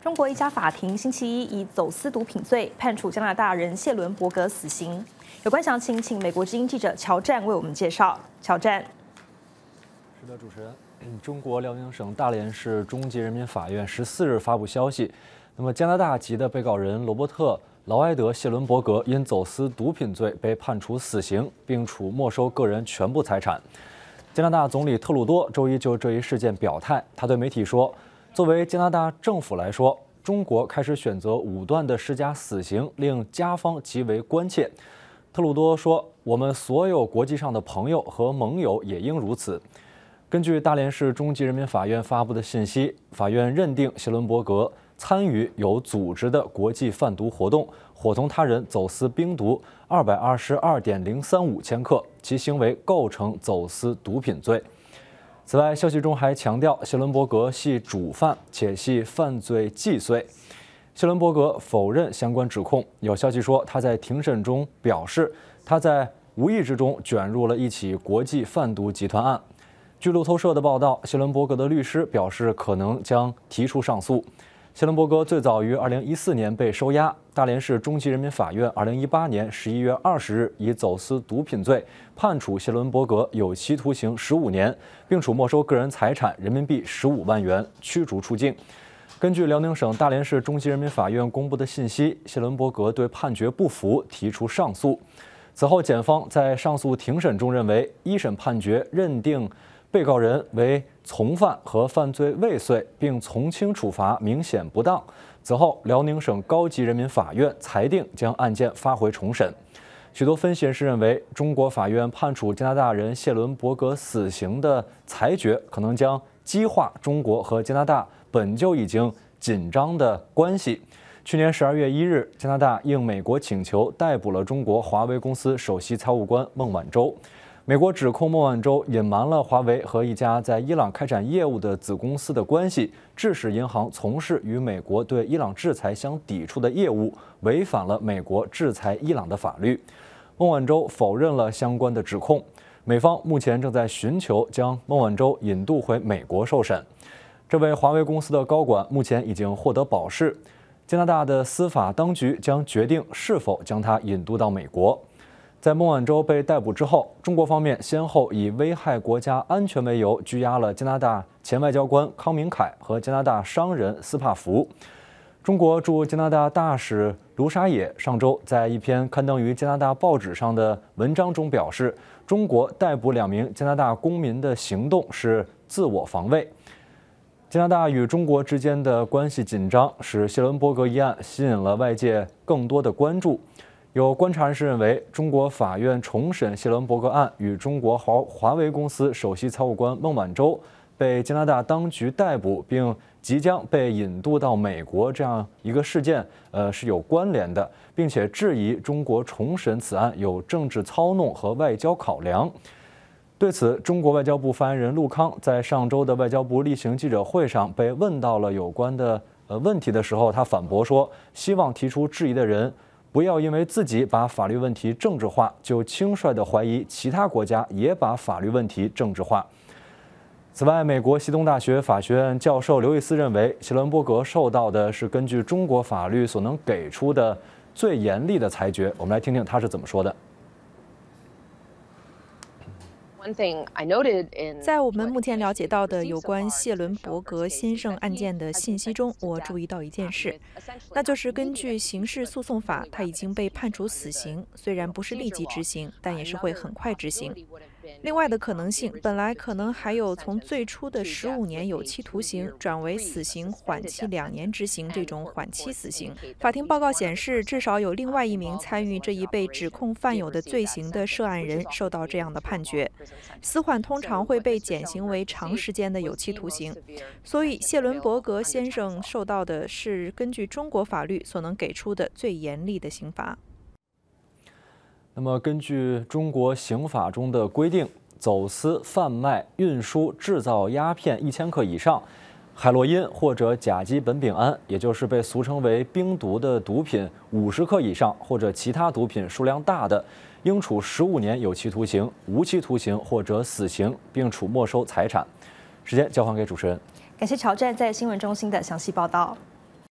中国一家法庭星期一以走私毒品罪判处加拿大人谢伦伯格死刑。有关详情，请美国之音记者乔战为我们介绍。乔战，是的，主持人。中国辽宁省大连市中级人民法院十四日发布消息，那么加拿大籍的被告人罗伯特·劳埃德·谢伦伯格因走私毒品罪被判处死刑，并处没收个人全部财产。加拿大总理特鲁多周一就这一事件表态，他对媒体说。作为加拿大政府来说，中国开始选择武断地施加死刑，令加方极为关切。特鲁多说：“我们所有国际上的朋友和盟友也应如此。”根据大连市中级人民法院发布的信息，法院认定谢伦伯格参与有组织的国际贩毒活动，伙同他人走私冰毒二百二十二点零三五千克，其行为构成走私毒品罪。此外，消息中还强调，谢伦伯格系主犯，且系犯罪既遂。谢伦伯格否认相关指控。有消息说，他在庭审中表示，他在无意之中卷入了一起国际贩毒集团案。据路透社的报道，谢伦伯格的律师表示，可能将提出上诉。谢伦伯格最早于2014年被收押。大连市中级人民法院二零一八年十一月二十日以走私毒品罪判处谢伦伯格有期徒刑十五年，并处没收个人财产人民币十五万元，驱逐出境。根据辽宁省大连市中级人民法院公布的信息，谢伦伯格对判决不服，提出上诉。此后，检方在上诉庭审中认为，一审判决认定。被告人为从犯和犯罪未遂，并从轻处罚明显不当。此后，辽宁省高级人民法院裁定将案件发回重审。许多分析人士认为，中国法院判处加拿大人谢伦伯格死刑的裁决，可能将激化中国和加拿大本就已经紧张的关系。去年十二月一日，加拿大应美国请求，逮捕了中国华为公司首席财务官孟晚舟。美国指控孟晚舟隐瞒了华为和一家在伊朗开展业务的子公司的关系，致使银行从事与美国对伊朗制裁相抵触的业务，违反了美国制裁伊朗的法律。孟晚舟否认了相关的指控。美方目前正在寻求将孟晚舟引渡回美国受审。这位华为公司的高管目前已经获得保释。加拿大的司法当局将决定是否将他引渡到美国。在孟晚舟被逮捕之后，中国方面先后以危害国家安全为由，拘押了加拿大前外交官康明凯和加拿大商人斯帕弗。中国驻加拿大大使卢沙野上周在一篇刊登于加拿大报纸上的文章中表示，中国逮捕两名加拿大公民的行动是自我防卫。加拿大与中国之间的关系紧张，使谢伦伯格一案吸引了外界更多的关注。有观察人士认为，中国法院重审谢伦伯格案与中国华华为公司首席财务官孟晚舟被加拿大当局逮捕并即将被引渡到美国这样一个事件，呃是有关联的，并且质疑中国重审此案有政治操弄和外交考量。对此，中国外交部发言人陆康在上周的外交部例行记者会上被问到了有关的呃问题的时候，他反驳说，希望提出质疑的人。不要因为自己把法律问题政治化，就轻率地怀疑其他国家也把法律问题政治化。此外，美国西东大学法学院教授刘易斯认为，希伦伯格受到的是根据中国法律所能给出的最严厉的裁决。我们来听听他是怎么说的。在我们目前了解到的有关谢伦伯格先生案件的信息中，我注意到一件事，那就是根据刑事诉讼法，他已经被判处死刑，虽然不是立即执行，但也是会很快执行。另外的可能性，本来可能还有从最初的十五年有期徒刑转为死刑缓期两年执行这种缓期死刑。法庭报告显示，至少有另外一名参与这一被指控犯有的罪行的涉案人受到这样的判决。死缓通常会被减刑为长时间的有期徒刑，所以谢伦伯格先生受到的是根据中国法律所能给出的最严厉的刑罚。那么，根据中国刑法中的规定，走私、贩卖、运输、制造鸦片一千克以上，海洛因或者甲基苯丙胺，也就是被俗称为冰毒的毒品五十克以上，或者其他毒品数量大的，应处十五年有期徒刑、无期徒刑或者死刑，并处没收财产。时间交还给主持人。感谢乔站在新闻中心的详细报道。